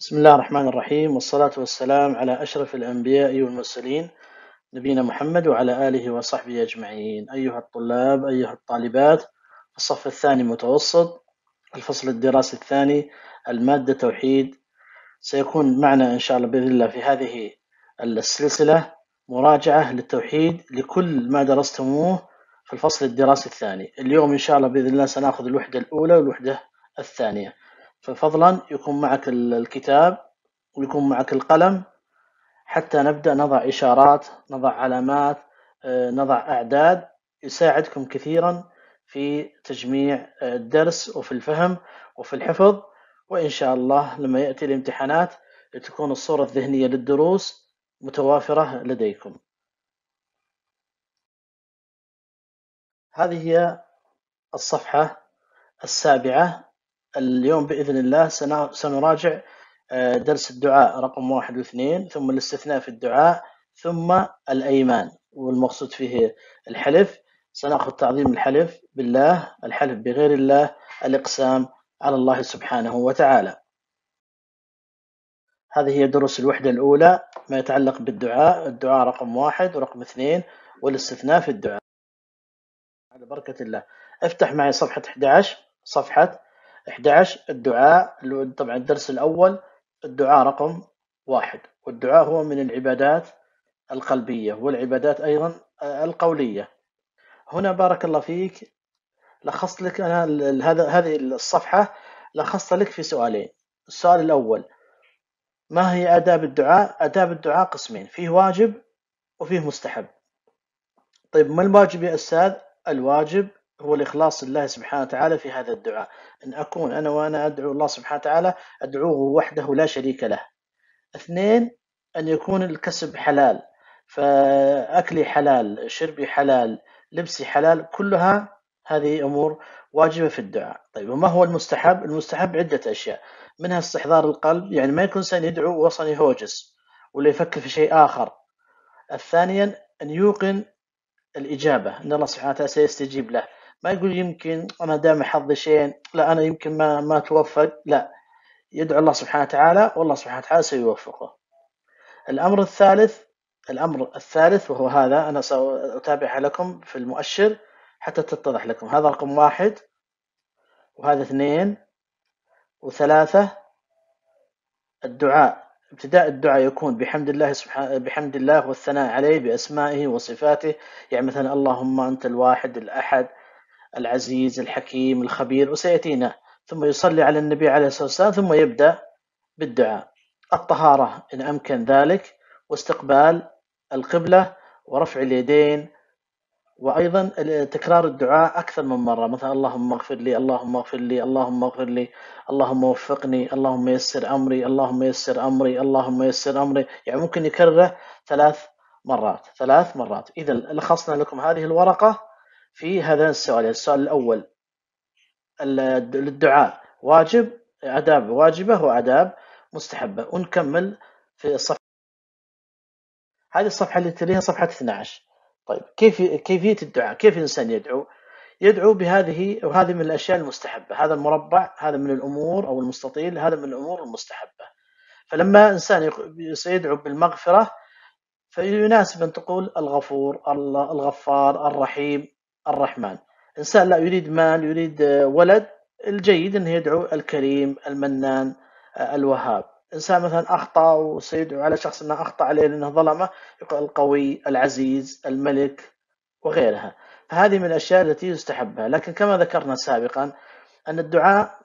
بسم الله الرحمن الرحيم والصلاة والسلام على أشرف الأنبياء والمرسلين نبينا محمد وعلى آله وصحبه أجمعين أيها الطلاب أيها الطالبات الصف الثاني متوسط الفصل الدراسي الثاني المادة توحيد سيكون معنا إن شاء الله بإذن الله في هذه السلسلة مراجعة للتوحيد لكل ما درستموه في الفصل الدراسي الثاني اليوم إن شاء الله بإذن الله سنأخذ الوحدة الأولى والوحدة الثانية ففضلا يكون معك الكتاب ويكون معك القلم حتى نبدأ نضع إشارات نضع علامات آه، نضع أعداد يساعدكم كثيرا في تجميع آه، الدرس وفي الفهم وفي الحفظ وإن شاء الله لما يأتي الامتحانات تكون الصورة الذهنية للدروس متوافرة لديكم هذه هي الصفحة السابعة اليوم باذن الله سنراجع آه، درس الدعاء رقم واحد واثنين ثم الاستثناء في الدعاء ثم الايمان والمقصود فيه الحلف سناخذ تعظيم الحلف بالله الحلف بغير الله الاقسام على الله سبحانه وتعالى هذه هي دروس الوحدة الأولى ما يتعلق بالدعاء الدعاء رقم واحد ورقم اثنين والاستثناء في الدعاء على بركة الله افتح معي صفحة 11 صفحة 11 الدعاء اللي هو طبعا الدرس الأول الدعاء رقم واحد والدعاء هو من العبادات القلبية والعبادات أيضا القولية هنا بارك الله فيك لخصت لك أنا هذا هذه الصفحة لخصت لك في سؤالين السؤال الأول ما هي آداب الدعاء؟ آداب الدعاء قسمين فيه واجب وفيه مستحب طيب ما الواجب يا أستاذ؟ الواجب هو الإخلاص لله سبحانه وتعالى في هذا الدعاء أن أكون أنا وأنا أدعو الله سبحانه وتعالى أدعوه وحده لا شريك له اثنين أن يكون الكسب حلال فأكلي حلال شربي حلال لبسي حلال كلها هذه أمور واجبة في الدعاء طيب وما هو المستحب المستحب عدة أشياء منها استحضار القلب يعني ما يكون إنسان يدعو وصل يهوجس ولا يفكر في شيء آخر الثانيا أن يوقن الإجابة أن الله سبحانه وتعالى سيستجيب له ما يقول يمكن انا دائما حظي شين لا انا يمكن ما ما توفق لا يدعو الله سبحانه وتعالى والله سبحانه وتعالى سيوفقه الامر الثالث الامر الثالث وهو هذا انا ساتابعها لكم في المؤشر حتى تتضح لكم هذا رقم واحد وهذا اثنين وثلاثة الدعاء ابتداء الدعاء يكون بحمد الله سبحانه بحمد الله والثناء عليه بأسمائه وصفاته يعني مثلا اللهم أنت الواحد الأحد العزيز الحكيم الخبير وسيأتينا ثم يصلي على النبي عليه الصلاة والسلام ثم يبدأ بالدعاء الطهارة إن أمكن ذلك واستقبال القبلة ورفع اليدين وايضا تكرار الدعاء اكثر من مره مثلا اللهم اغفر لي اللهم اغفر لي اللهم اغفر لي اللهم وفقني اللهم يسر امري اللهم يسر امري اللهم يسر امري يعني ممكن يكرره ثلاث مرات ثلاث مرات اذا لخصنا لكم هذه الورقه في هذا السؤال السؤال الأول للدعاء واجب آداب واجبة وآداب مستحبة ونكمل في الصفحة هذه الصفحة اللي تليها صفحة 12 طيب كيف كيفية الدعاء كيف الإنسان يدعو يدعو بهذه وهذه من الأشياء المستحبة هذا المربع هذا من الأمور أو المستطيل هذا من الأمور المستحبة فلما إنسان سيدعو بالمغفرة فيناسب أن تقول الغفور الغفار الرحيم الرحمن إنسان لا يريد مال يريد آه، ولد الجيد أنه يدعو الكريم المنان آه، الوهاب إنسان مثلا أخطأ وسيدعو على شخص أنه أخطأ عليه لأنه ظلمه يقول القوي العزيز الملك وغيرها فهذه من الأشياء التي يستحبها لكن كما ذكرنا سابقا أن الدعاء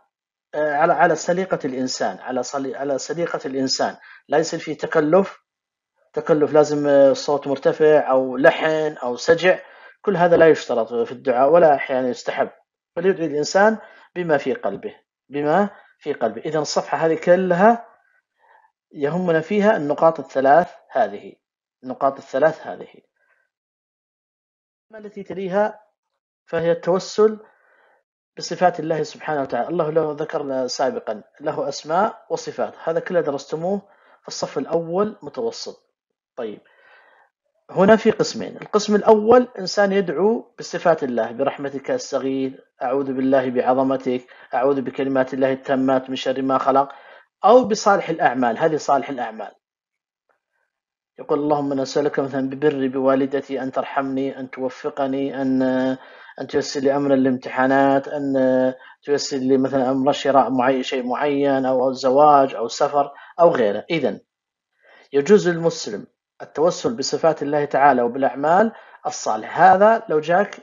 آه، على على سليقة الإنسان على على سليقة الإنسان لا يصير فيه تكلف تكلف لازم صوت مرتفع أو لحن أو سجع كل هذا لا يشترط في الدعاء ولا أحيانا يستحب فليدعي الإنسان بما في قلبه بما في قلبه إذا الصفحة هذه كلها يهمنا فيها النقاط الثلاث هذه النقاط الثلاث هذه التي تليها فهي التوسل بصفات الله سبحانه وتعالى الله له ذكرنا سابقا له أسماء وصفات هذا كله درستموه في الصف الأول متوسط طيب هنا في قسمين القسم الأول إنسان يدعو بصفات الله برحمتك الصغير أعوذ بالله بعظمتك أعوذ بكلمات الله التامات من شر ما خلق أو بصالح الأعمال هذه صالح الأعمال يقول اللهم نسألك أسألك مثلا ببري بوالدتي أن ترحمني أن توفقني أن أن تيسر لي أمر الامتحانات أن تيسر لي مثلا أمر شراء معين شيء معين أو الزواج أو السفر أو غيره إذا يجوز للمسلم التوسل بصفات الله تعالى وبالأعمال الصالحة هذا لو جاك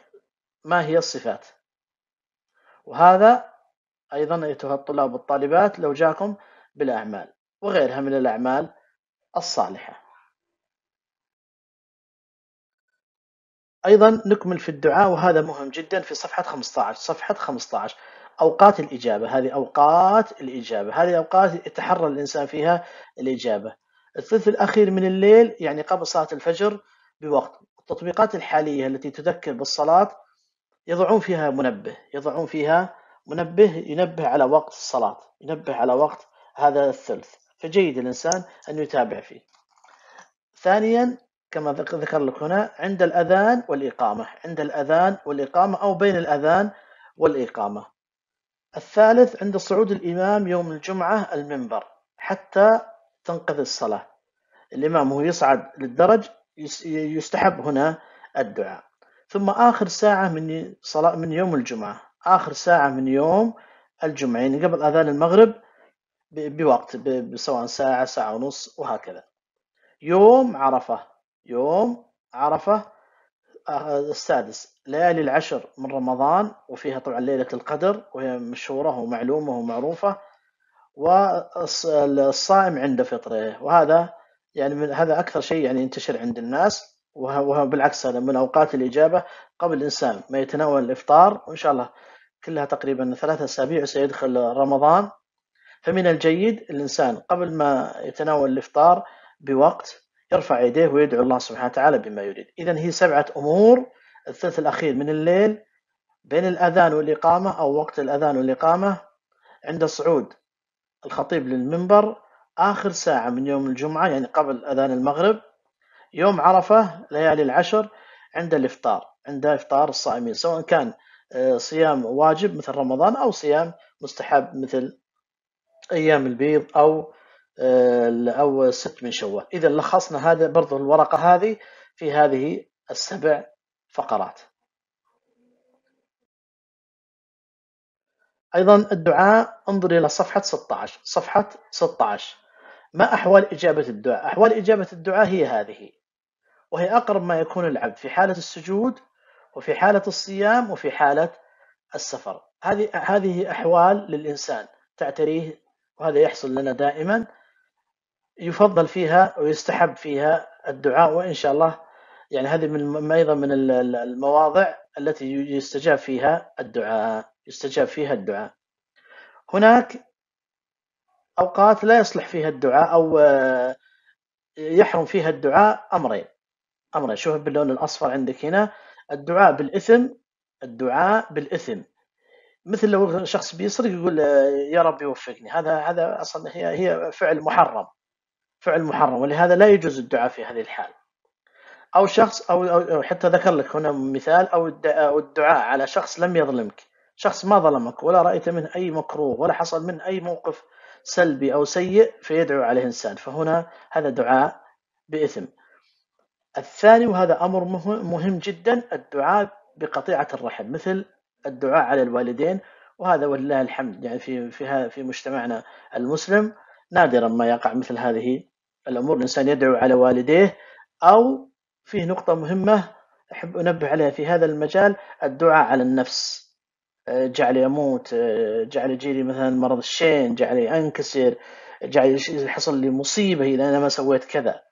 ما هي الصفات وهذا أيضا أيتها الطلاب والطالبات لو جاكم بالأعمال وغيرها من الأعمال الصالحة أيضا نكمل في الدعاء وهذا مهم جدا في صفحة 15 صفحة 15 أوقات الإجابة هذه أوقات الإجابة هذه أوقات يتحرى الإنسان فيها الإجابة الثلث الأخير من الليل يعني قبل صلاة الفجر بوقت التطبيقات الحالية التي تذكر بالصلاة يضعون فيها منبه يضعون فيها منبه ينبه على وقت الصلاة ينبه على وقت هذا الثلث فجيد الإنسان أن يتابع فيه ثانيا كما ذكر لك هنا عند الأذان والإقامة عند الأذان والإقامة أو بين الأذان والإقامة الثالث عند صعود الإمام يوم الجمعة المنبر حتى تنقذ الصلاة الإمام هو يصعد للدرج يستحب هنا الدعاء ثم آخر ساعة من صلاة من يوم الجمعة آخر ساعة من يوم الجمعة يعني قبل أذان المغرب بوقت سواء ساعة ساعة ونص وهكذا يوم عرفة يوم عرفة آه، السادس ليالي العشر من رمضان وفيها طبعا ليلة القدر وهي مشهورة ومعلومة ومعروفة والصائم عند فطره وهذا يعني من هذا اكثر شيء يعني ينتشر عند الناس وهو بالعكس هذا من اوقات الاجابه قبل الانسان ما يتناول الافطار وان شاء الله كلها تقريبا ثلاثة اسابيع سيدخل رمضان فمن الجيد الانسان قبل ما يتناول الافطار بوقت يرفع يديه ويدعو الله سبحانه وتعالى بما يريد اذا هي سبعه امور الثلث الاخير من الليل بين الاذان والاقامه او وقت الاذان والاقامه عند الصعود الخطيب للمنبر آخر ساعة من يوم الجمعة يعني قبل أذان المغرب يوم عرفة ليالي العشر عند الإفطار عند إفطار الصائمين سواء كان آه، صيام واجب مثل رمضان أو صيام مستحب مثل أيام البيض أو آه، أو ست من شوال إذا لخصنا هذا برضو الورقة هذه في هذه السبع فقرات أيضا الدعاء انظر إلى صفحة 16 صفحة 16 ما أحوال إجابة الدعاء؟ أحوال إجابة الدعاء هي هذه وهي أقرب ما يكون العبد في حالة السجود وفي حالة الصيام وفي حالة السفر هذه هذه أحوال للإنسان تعتريه وهذا يحصل لنا دائما يفضل فيها ويستحب فيها الدعاء وإن شاء الله يعني هذه من أيضا من المواضع التي يستجاب فيها الدعاء يستجاب فيها الدعاء هناك أوقات لا يصلح فيها الدعاء أو آه، يحرم فيها الدعاء أمرين أمرين شوف باللون الأصفر عندك هنا الدعاء بالإثم الدعاء بالإثم مثل لو شخص بيسرق يقول آه، يا رب يوفقني هذا هذا اصلا هي هي فعل محرم فعل محرم ولهذا لا يجوز الدعاء في هذه الحال او شخص او حتى ذكر لك هنا مثال او الدعاء على شخص لم يظلمك شخص ما ظلمك ولا رأيت منه أي مكروه ولا حصل منه أي موقف سلبي أو سيء فيدعو عليه إنسان فهنا هذا دعاء بإثم الثاني وهذا أمر مهم جدا الدعاء بقطيعة الرحم مثل الدعاء على الوالدين وهذا ولله الحمد يعني في في في مجتمعنا المسلم نادرا ما يقع مثل هذه الامور الانسان يدعو على والديه او فيه نقطه مهمه احب انبه عليها في هذا المجال الدعاء على النفس جعلي اموت جعل يجيني مثلا مرض الشين جعلي انكسر جعل حصل لي مصيبه اذا انا ما سويت كذا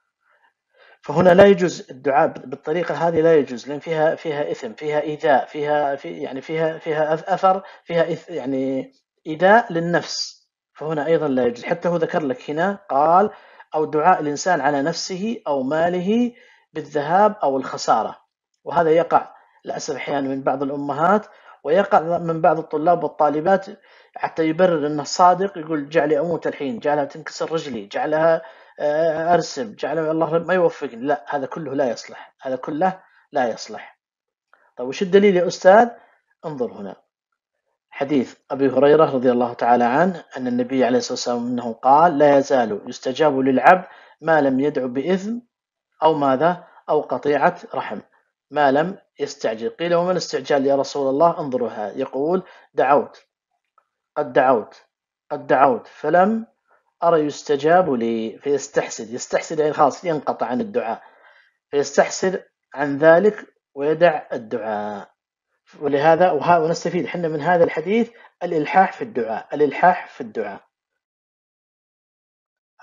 فهنا لا يجوز الدعاء بالطريقه هذه لا يجوز لان فيها فيها اثم فيها ايذاء فيها في يعني فيها فيها اثر فيها إث يعني ايذاء للنفس فهنا ايضا لا يجوز حتى هو ذكر لك هنا قال او دعاء الانسان على نفسه او ماله بالذهاب او الخساره وهذا يقع للاسف احيانا من بعض الامهات ويقع من بعض الطلاب والطالبات حتى يبرر انه صادق يقول جعلي اموت الحين جعلها تنكسر رجلي جعلها آه، ارسم جعلها الله ما يوفقني لا هذا كله لا يصلح هذا كله لا يصلح طيب وش الدليل يا استاذ انظر هنا حديث ابي هريره رضي الله تعالى عنه ان النبي عليه الصلاه والسلام انه قال لا يزال يستجاب للعبد ما لم يدعو باثم او ماذا او قطيعه رحم ما لم يستعجل قيل ومن الاستعجال يا رسول الله انظرها يقول دعوت قد دعوت قد دعوت فلم أرى يستجاب لي فيستحسد يستحسد يعني خلاص ينقطع عن الدعاء فيستحسد عن ذلك ويدع الدعاء ولهذا ونستفيد حنا من هذا الحديث الإلحاح في الدعاء الإلحاح في الدعاء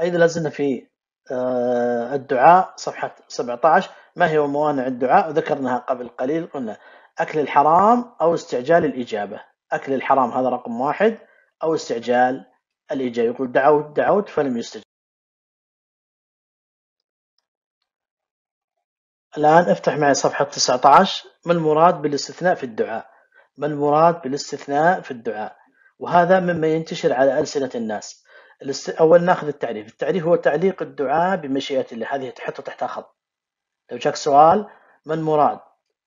أيضا لازلنا في آه، الدعاء صفحة 17 ما هي موانع الدعاء ذكرناها قبل قليل قلنا أكل الحرام أو استعجال الإجابة أكل الحرام هذا رقم واحد أو استعجال الإجابة يقول دعوت دعوت فلم يستجب الآن افتح معي صفحة 19 ما المراد بالاستثناء في الدعاء ما المراد بالاستثناء في الدعاء وهذا مما ينتشر على ألسنة الناس اول ناخذ التعريف التعريف هو تعليق الدعاء بمشيئه الله هذه تحطه تحت خط لو جاك سؤال ما المراد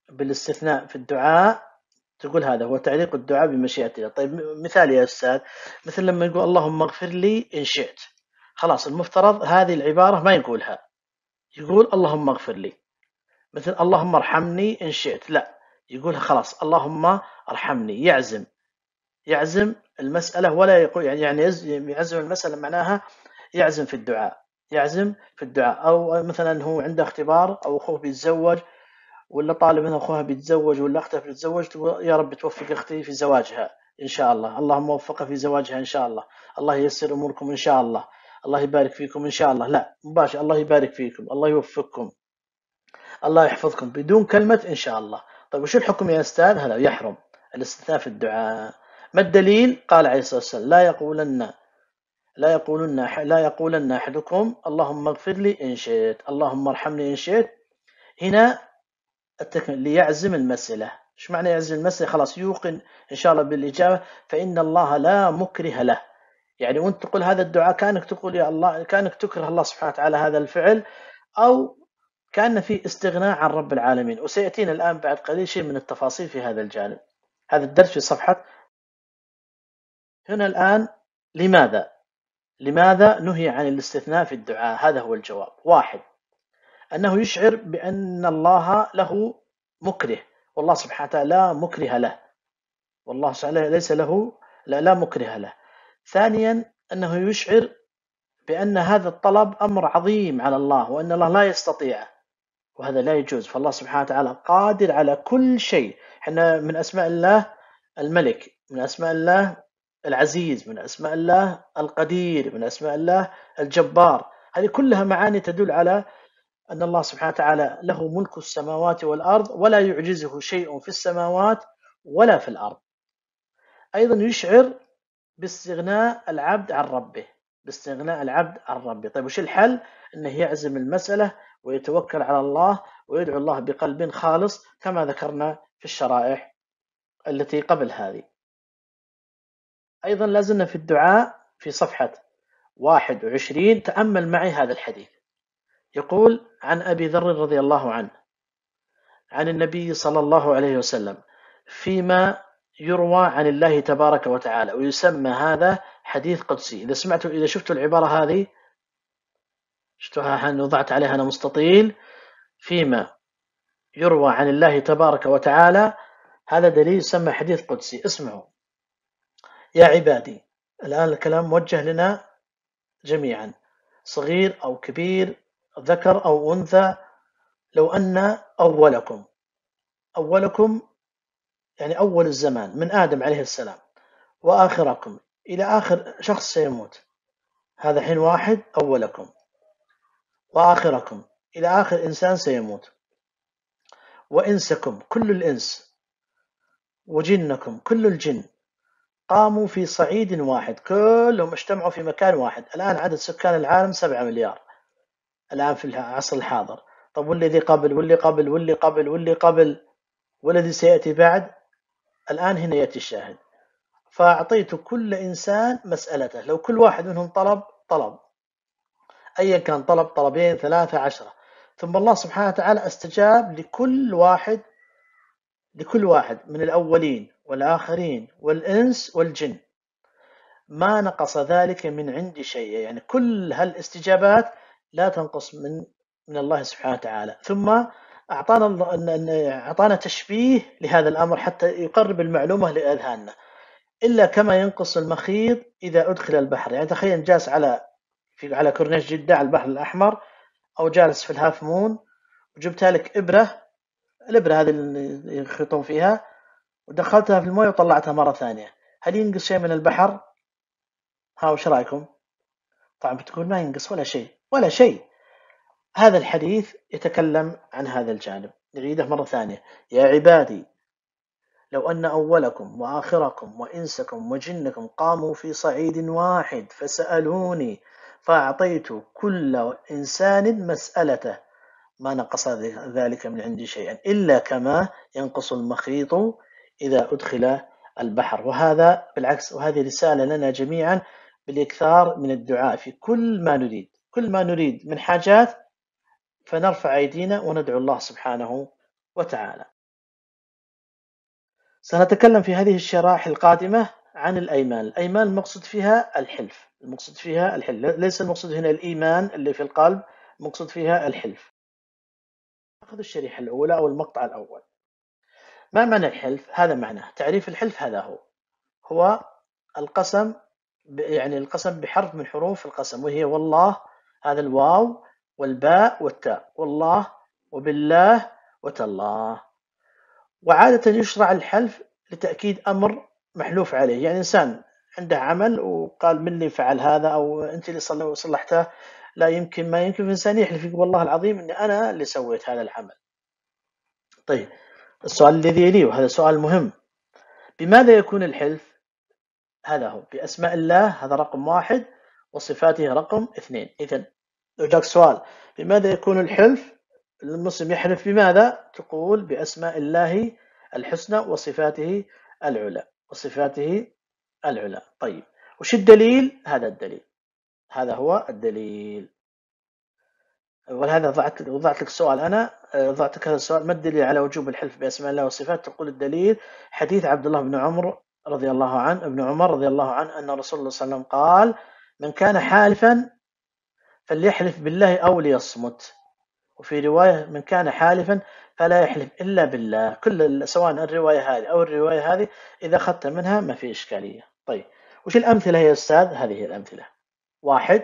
بالاستثناء في الدعاء تقول هذا هو تعليق الدعاء بمشيئة الله طيب مثال يا أستاذ مثل لما يقول اللهم اغفر لي إن شئت خلاص المفترض هذه العبارة ما يقولها يقول اللهم اغفر لي مثل اللهم ارحمني إن شئت لا يقولها خلاص اللهم ارحمني يعزم يعزم المسألة ولا يقول يعني يعني يعزم المسألة معناها يعزم في الدعاء يعزم في الدعاء أو مثلا هو عنده اختبار أو أخوه بيتزوج ولا طالب منه أخوها بيتزوج ولا أختها بتتزوج يا رب توفق أختي في زواجها إن شاء الله اللهم وفقها في زواجها إن شاء الله الله ييسر أموركم إن شاء الله الله يبارك فيكم إن شاء الله لا مباشر الله يبارك فيكم الله يوفقكم الله يحفظكم بدون كلمة إن شاء الله طيب وش الحكم يا أستاذ هلا يحرم الاستثناء في الدعاء ما الدليل قال عليه الصلاة والسلام لا يقولن لا يقولن لا يقولن احدكم اللهم اغفر لي ان شئت اللهم ارحمني ان شئت هنا ليعزم المساله ايش معنى يعزم المساله خلاص يوقن ان شاء الله بالاجابه فان الله لا مكره له يعني وانت تقول هذا الدعاء كانك تقول يا الله كانك تكره الله سبحانه وتعالى هذا الفعل او كان في استغناء عن رب العالمين وسياتينا الان بعد قليل شيء من التفاصيل في هذا الجانب هذا الدرس في صفحه هنا الآن لماذا؟ لماذا نهي عن الاستثناء في الدعاء؟ هذا هو الجواب واحد أنه يشعر بأن الله له مكره والله سبحانه وتعالى لا مكره له والله سبحانه ليس له لا, لا مكره له ثانيا أنه يشعر بأن هذا الطلب أمر عظيم على الله وأن الله لا يستطيعه وهذا لا يجوز فالله سبحانه وتعالى قادر على كل شيء احنا من أسماء الله الملك من أسماء الله العزيز من اسماء الله القدير من اسماء الله الجبار هذه كلها معاني تدل على ان الله سبحانه وتعالى له ملك السماوات والارض ولا يعجزه شيء في السماوات ولا في الارض ايضا يشعر باستغناء العبد عن ربه باستغناء العبد عن ربه طيب وش الحل انه يعزم المساله ويتوكل على الله ويدعو الله بقلب خالص كما ذكرنا في الشرائح التي قبل هذه أيضا لازلنا في الدعاء في صفحة 21 تأمل معي هذا الحديث يقول عن أبي ذر رضي الله عنه عن النبي صلى الله عليه وسلم فيما يروى عن الله تبارك وتعالى ويسمى هذا حديث قدسي إذا سمعتوا إذا شفتوا العبارة هذه شفتوها وضعت عليها أنا مستطيل فيما يروى عن الله تبارك وتعالى هذا دليل يسمى حديث قدسي اسمعوا يا عبادي الآن الكلام موجه لنا جميعا صغير أو كبير ذكر أو أنثى لو أن أولكم أولكم يعني أول الزمان من آدم عليه السلام وآخركم إلى آخر شخص سيموت هذا حين واحد أولكم وآخركم إلى آخر إنسان سيموت وإنسكم كل الإنس وجنكم كل الجن قاموا في صعيد واحد كلهم اجتمعوا في مكان واحد الآن عدد سكان العالم 7 مليار الآن في العصر الحاضر طب والذي قبل واللي قبل واللي قبل واللي قبل والذي سيأتي بعد الآن هنا يأتي الشاهد فأعطيت كل إنسان مسألته لو كل واحد منهم طلب طلب أيا كان طلب طلبين ثلاثة عشرة ثم الله سبحانه وتعالى استجاب لكل واحد لكل واحد من الأولين والآخرين والإنس والجن ما نقص ذلك من عندي شيء يعني كل هالاستجابات لا تنقص من من الله سبحانه وتعالى ثم أعطانا أعطانا تشبيه لهذا الأمر حتى يقرب المعلومة لأذهاننا إلا كما ينقص المخيط إذا أدخل البحر يعني تخيل جالس على في على كورنيش جدة على البحر الأحمر أو جالس في الهاف مون وجبت لك إبرة الإبرة هذه اللي يخيطون فيها ودخلتها في المويه وطلعتها مره ثانيه هل ينقص شيء من البحر ها وش رايكم طبعا بتقول ما ينقص ولا شيء ولا شيء هذا الحديث يتكلم عن هذا الجانب نعيده مره ثانيه يا عبادي لو أن أولكم وآخركم وإنسكم وجنكم قاموا في صعيد واحد فسألوني فأعطيت كل إنسان مسألته ما نقص ذلك من عندي شيئا إلا كما ينقص المخيط إذا أدخل البحر وهذا بالعكس وهذه رسالة لنا جميعا بالإكثار من الدعاء في كل ما نريد كل ما نريد من حاجات فنرفع أيدينا وندعو الله سبحانه وتعالى سنتكلم في هذه الشرائح القادمة عن الأيمان الأيمان المقصود فيها الحلف المقصود فيها الحلف ليس المقصود هنا الإيمان اللي في القلب المقصود فيها الحلف نأخذ الشريحة الأولى أو المقطع الأول ما معنى الحلف؟ هذا معناه تعريف الحلف هذا هو هو القسم يعني القسم بحرف من حروف القسم وهي والله هذا الواو والباء والتاء والله وبالله وتالله وعادة يشرع الحلف لتأكيد أمر محلوف عليه يعني إنسان عنده عمل وقال من اللي فعل هذا أو أنت اللي صلحته لا يمكن ما يمكن الإنسان يحلف والله العظيم أني أنا اللي سويت هذا العمل طيب السؤال الذي يليه وهذا سؤال مهم بماذا يكون الحلف هذا هو بأسماء الله هذا رقم واحد وصفاته رقم اثنين إذا لو جاك سؤال بماذا يكون الحلف المسلم يحلف بماذا تقول بأسماء الله الحسنى وصفاته العلى وصفاته العلى طيب وش الدليل هذا الدليل هذا هو الدليل ولهذا ضعت وضعت لك سؤال انا آه، لك هذا السؤال ما الدليل على وجوب الحلف باسماء الله وصفاته تقول الدليل حديث عبد الله بن عمر رضي الله عنه ابن عمر رضي الله عنه ان رسول الله صلى الله عليه وسلم قال من كان حالفا فليحلف بالله او ليصمت وفي روايه من كان حالفا فلا يحلف الا بالله كل سواء الروايه هذه او الروايه هذه اذا اخذت منها ما في اشكاليه طيب وش الامثله يا استاذ هذه هي الامثله واحد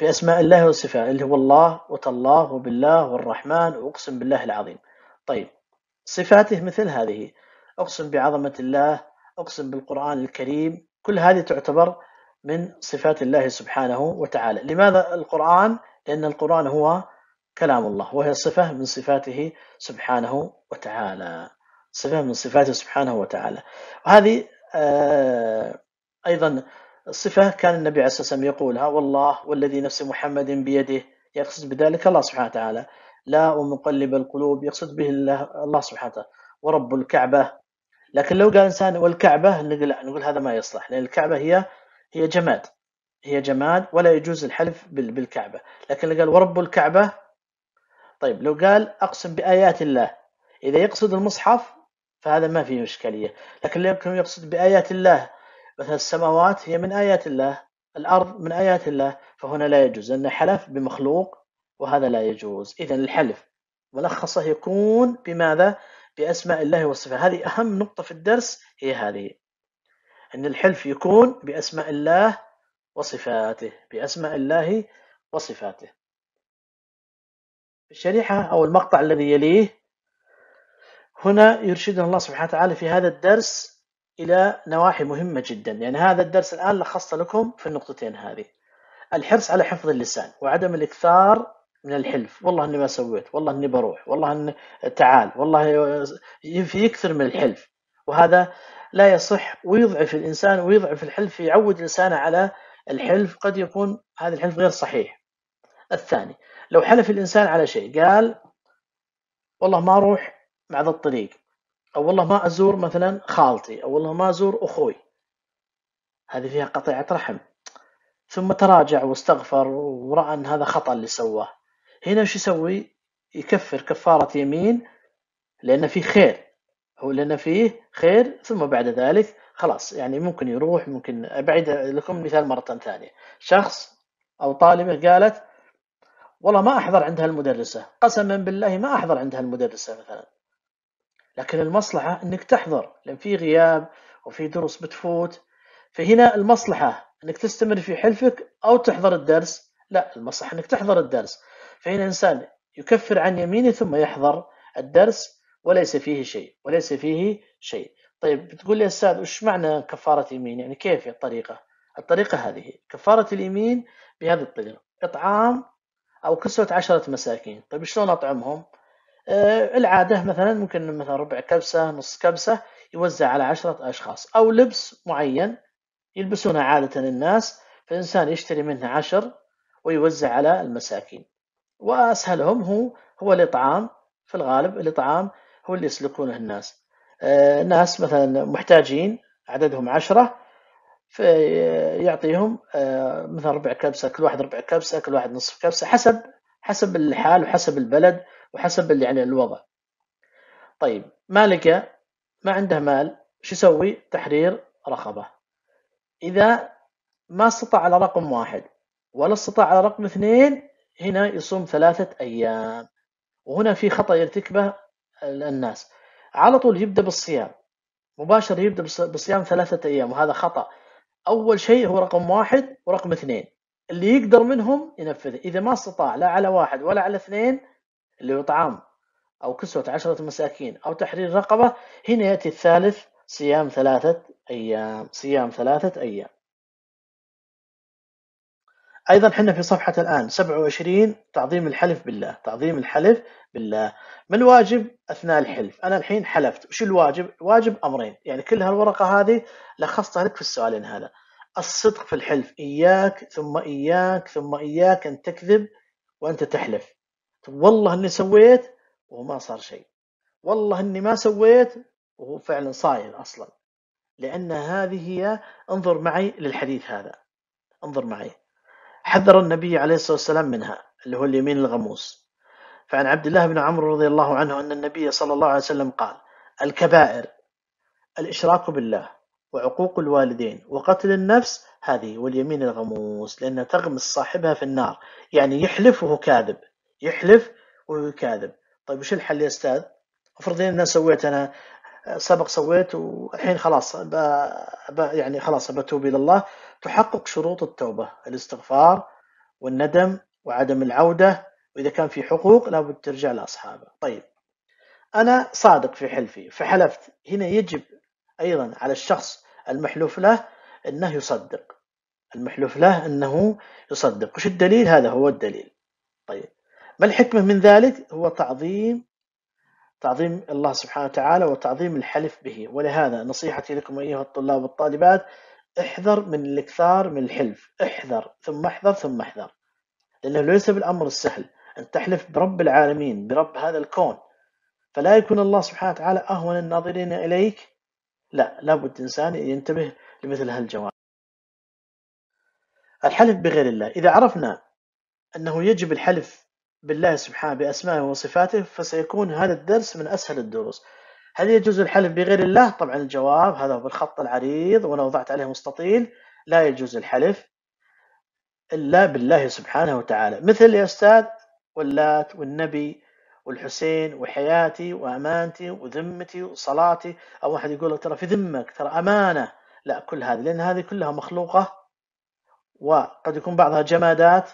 بأسماء الله وصفاته اللي هو الله وتالله وبالله والرحمن وأقسم بالله العظيم طيب صفاته مثل هذه أقسم بعظمة الله أقسم بالقرآن الكريم كل هذه تعتبر من صفات الله سبحانه وتعالى لماذا القرآن؟ لأن القرآن هو كلام الله وهي صفة من صفاته سبحانه وتعالى صفة من صفاته سبحانه وتعالى وهذه آه، أيضا صفة كان النبي عليه الصلاة والسلام يقولها والله والذي نفس محمد بيده يقصد بذلك الله سبحانه وتعالى لا ومقلب القلوب يقصد به الله, الله سبحانه وتعالى ورب الكعبة لكن لو قال إنسان والكعبة نقول, نقول هذا ما يصلح لأن الكعبة هي هي جماد هي جماد ولا يجوز الحلف بالكعبة لكن لو قال ورب الكعبة طيب لو قال أقسم بآيات الله إذا يقصد المصحف فهذا ما فيه إشكالية لكن لو يقصد بآيات الله مثلا السماوات هي من آيات الله الأرض من آيات الله فهنا لا يجوز لأن حلف بمخلوق وهذا لا يجوز إذا الحلف ملخصه يكون بماذا؟ بأسماء الله وصفاته هذه أهم نقطة في الدرس هي هذه أن الحلف يكون بأسماء الله وصفاته بأسماء الله وصفاته الشريحة أو المقطع الذي يليه هنا يرشدنا الله سبحانه وتعالى في هذا الدرس الى نواحي مهمه جدا يعني هذا الدرس الان لخصت لكم في النقطتين هذه الحرص على حفظ اللسان وعدم الاكثار من الحلف والله اني ما سويت والله اني بروح والله اني تعال والله في يكثر من الحلف وهذا لا يصح ويضعف الانسان ويضعف الحلف يعود لسانه على الحلف قد يكون هذا الحلف غير صحيح الثاني لو حلف الانسان على شيء قال والله ما اروح مع ذا الطريق او والله ما ازور مثلا خالتي او والله ما ازور اخوي هذه فيها قطيعه رحم ثم تراجع واستغفر وراى ان هذا خطا اللي سواه هنا شو يسوي يكفر كفاره يمين لان فيه خير هو لان فيه خير ثم بعد ذلك خلاص يعني ممكن يروح ممكن ابعد لكم مثال مره ثانيه شخص او طالبه قالت والله ما احضر عندها المدرسه قسما بالله ما احضر عندها المدرسه مثلا لكن المصلحة انك تحضر لان في غياب وفي دروس بتفوت فهنا المصلحة انك تستمر في حلفك او تحضر الدرس لا المصلحة انك تحضر الدرس فهنا انسان يكفر عن يمينه ثم يحضر الدرس وليس فيه شيء وليس فيه شيء طيب بتقول لي استاذ وش معنى كفارة يمين يعني كيف الطريقة الطريقة هذه كفارة اليمين بهذه الطريقة إطعام أو كسوة عشرة مساكين طيب شلون أطعمهم آه، العاده مثلا ممكن مثلا ربع كبسه نص كبسه يوزع على عشرة اشخاص او لبس معين يلبسونه عاده الناس فالانسان يشتري منه عشر ويوزع على المساكين واسهلهم هو هو الاطعام في الغالب الاطعام هو اللي يسلكونه الناس آه، ناس مثلا محتاجين عددهم عشرة فيعطيهم آه، مثلا ربع كبسة كل واحد ربع كبسة كل واحد نصف كبسة حسب حسب الحال وحسب البلد وحسب اللي عليه يعني الوضع طيب مالكة ما عنده مال شو يسوي تحرير رقبة إذا ما استطاع على رقم واحد ولا استطاع على رقم اثنين هنا يصوم ثلاثة أيام وهنا في خطأ يرتكبه الناس على طول يبدأ بالصيام مباشرة يبدأ بالصيام ثلاثة أيام وهذا خطأ أول شيء هو رقم واحد ورقم اثنين اللي يقدر منهم ينفذه إذا ما استطاع لا على واحد ولا على اثنين اللي هو طعام أو كسوة عشرة مساكين أو تحرير رقبة هنا يأتي الثالث صيام ثلاثة أيام صيام ثلاثة أيام أيضا حنا في صفحة الآن 27 تعظيم الحلف بالله تعظيم الحلف بالله ما الواجب أثناء الحلف أنا الحين حلفت وش الواجب الواجب أمرين يعني كل هالورقة هذه لخصتها لك في السؤالين هذا الصدق في الحلف إياك ثم إياك ثم إياك أن تكذب وأنت تحلف والله اني سويت وما صار شيء والله اني ما سويت وهو فعلا صاير اصلا لان هذه هي انظر معي للحديث هذا انظر معي حذر النبي عليه الصلاه والسلام منها اللي هو اليمين الغموس فعن عبد الله بن عمرو رضي الله عنه ان النبي صلى الله عليه وسلم قال الكبائر الاشراك بالله وعقوق الوالدين وقتل النفس هذه واليمين الغموس لأنها تغمس صاحبها في النار يعني يحلف وهو كاذب يحلف ويكاذب طيب وش الحل يا استاذ افرض ان انا سويت انا سبق سويت والحين خلاص ب... ب... يعني خلاص بتوب الى الله تحقق شروط التوبه الاستغفار والندم وعدم العوده واذا كان في حقوق لابد ترجع لاصحابه طيب انا صادق في حلفي فحلفت هنا يجب ايضا على الشخص المحلوف له انه يصدق المحلوف له انه يصدق وش الدليل هذا هو الدليل طيب ما الحكمة من ذلك هو تعظيم تعظيم الله سبحانه وتعالى وتعظيم الحلف به ولهذا نصيحتي لكم أيها الطلاب والطالبات احذر من الاكثار من الحلف احذر ثم احذر ثم احذر لأنه ليس بالأمر السهل أن تحلف برب العالمين برب هذا الكون فلا يكون الله سبحانه وتعالى أهون الناظرين إليك لا لابد إنسان ينتبه لمثل هالجوانب الحلف بغير الله إذا عرفنا أنه يجب الحلف بالله سبحانه بأسمائه وصفاته فسيكون هذا الدرس من أسهل الدروس هل يجوز الحلف بغير الله؟ طبعا الجواب هذا هو بالخط العريض وأنا وضعت عليه مستطيل لا يجوز الحلف إلا بالله سبحانه وتعالى مثل يا أستاذ واللات والنبي والحسين وحياتي وأمانتي وذمتي وصلاتي أو واحد يقول ترى في ذمك ترى أمانة لا كل هذه لأن هذه كلها مخلوقة وقد يكون بعضها جمادات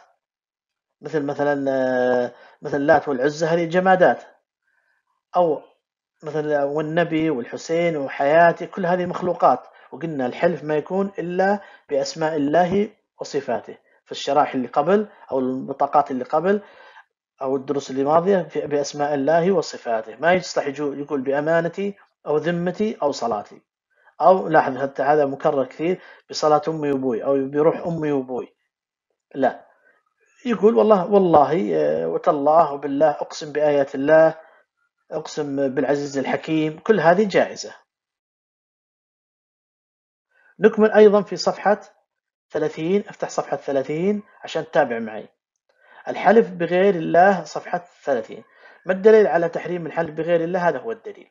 مثل مثلا آه، مثل لات والعزة هذه جمادات او مثلا والنبي والحسين وحياتي كل هذه مخلوقات وقلنا الحلف ما يكون الا باسماء الله وصفاته في الشرائح اللي قبل او البطاقات اللي قبل او الدروس اللي ماضيه باسماء الله وصفاته ما يصلح يقول بامانتي او ذمتي او صلاتي او لاحظ حتى هذا مكرر كثير بصلاه امي وابوي او بروح امي وابوي لا يقول والله والله آه، وتالله وبالله اقسم بايات الله اقسم بالعزيز الحكيم كل هذه جائزه نكمل ايضا في صفحه 30 افتح صفحه 30 عشان تتابع معي الحلف بغير الله صفحه 30 ما الدليل على تحريم الحلف بغير الله هذا هو الدليل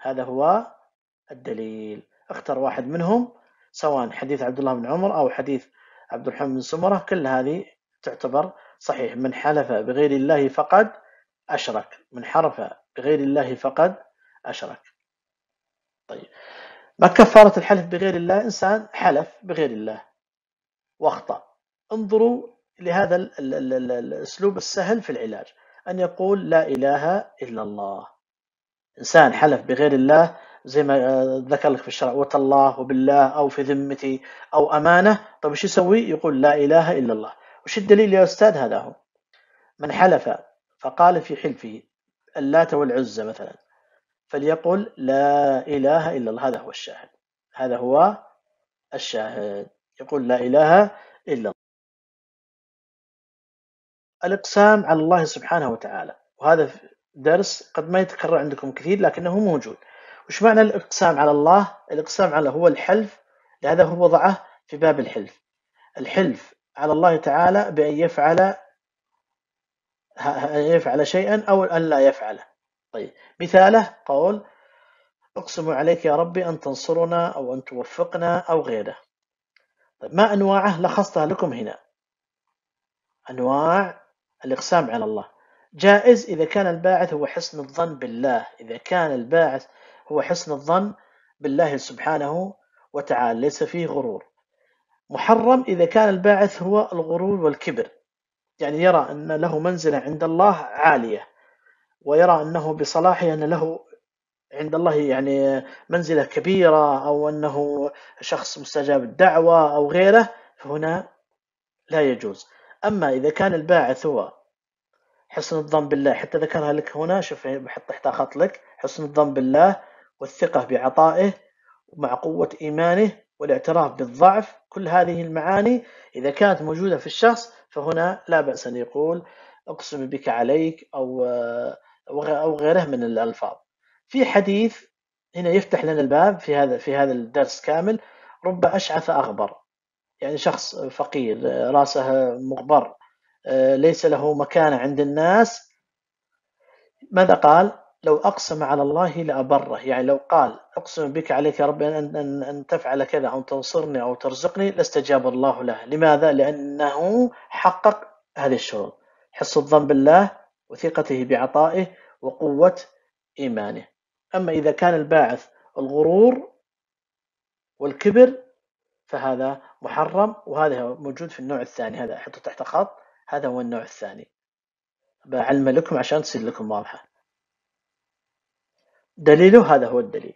هذا هو الدليل اختر واحد منهم سواء حديث عبد الله بن عمر او حديث عبد الرحمن بن سمره كل هذه تعتبر صحيح من حلف بغير الله فقد أشرك من حرف بغير الله فقد أشرك طيب ما كفارة الحلف بغير الله إنسان حلف بغير الله واخطأ انظروا لهذا الأسلوب السهل في العلاج أن يقول لا إله إلا الله إنسان حلف بغير الله زي ما آه، ذكر لك في الشرع وتالله وبالله أو في ذمتي أو أمانة طيب شو يسوي يقول لا إله إلا الله وش الدليل يا أستاذ هذا هو من حلف فقال في حلفه اللات والعزى مثلا فليقل لا إله إلا الله هذا هو الشاهد هذا هو الشاهد يقول لا إله إلا الله الإقسام على الله سبحانه وتعالى وهذا درس قد ما يتكرر عندكم كثير لكنه موجود وش معنى الإقسام على الله؟ الإقسام على هو الحلف لهذا هو وضعه في باب الحلف الحلف على الله تعالى بأن يفعل أن يفعل شيئا أو أن لا يفعله طيب مثاله قول أقسم عليك يا ربي أن تنصرنا أو أن توفقنا أو غيره طيب ما أنواعه لخصتها لكم هنا أنواع الإقسام على الله جائز إذا كان الباعث هو حسن الظن بالله إذا كان الباعث هو حسن الظن بالله سبحانه وتعالى ليس فيه غرور محرم إذا كان الباعث هو الغرور والكبر يعني يرى أن له منزلة عند الله عالية ويرى أنه بصلاحه أن له عند الله يعني منزلة كبيرة أو أنه شخص مستجاب الدعوة أو غيره فهنا لا يجوز أما إذا كان الباعث هو حسن الظن بالله حتى ذكرها لك هنا شوف يعني بحط تحتها خط لك حسن الظن بالله والثقة بعطائه ومع قوة إيمانه والاعتراف بالضعف كل هذه المعاني إذا كانت موجودة في الشخص فهنا لا بأس أن يقول أقسم بك عليك أو أو غيره من الألفاظ في حديث هنا يفتح لنا الباب في هذا في هذا الدرس كامل رب أشعث أغبر يعني شخص فقير راسه مغبر آه، ليس له مكانة عند الناس ماذا قال لو أقسم على الله لأبره يعني لو قال أقسم بك عليك يا رب أن, أن, أن تفعل كذا أو تنصرني أو ترزقني لاستجاب الله له لماذا؟ لأنه حقق هذه الشروط حس الظن بالله وثقته بعطائه وقوة إيمانه أما إذا كان الباعث الغرور والكبر فهذا محرم وهذا موجود في النوع الثاني هذا حطه تحت خط هذا هو النوع الثاني بعلم لكم عشان تصير لكم واضحه دليله هذا هو الدليل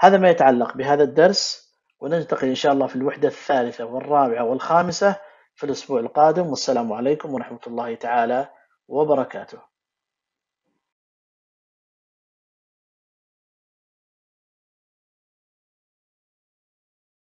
هذا ما يتعلق بهذا الدرس وننتقل إن شاء الله في الوحدة الثالثة والرابعة والخامسة في الأسبوع القادم والسلام عليكم ورحمة الله تعالى وبركاته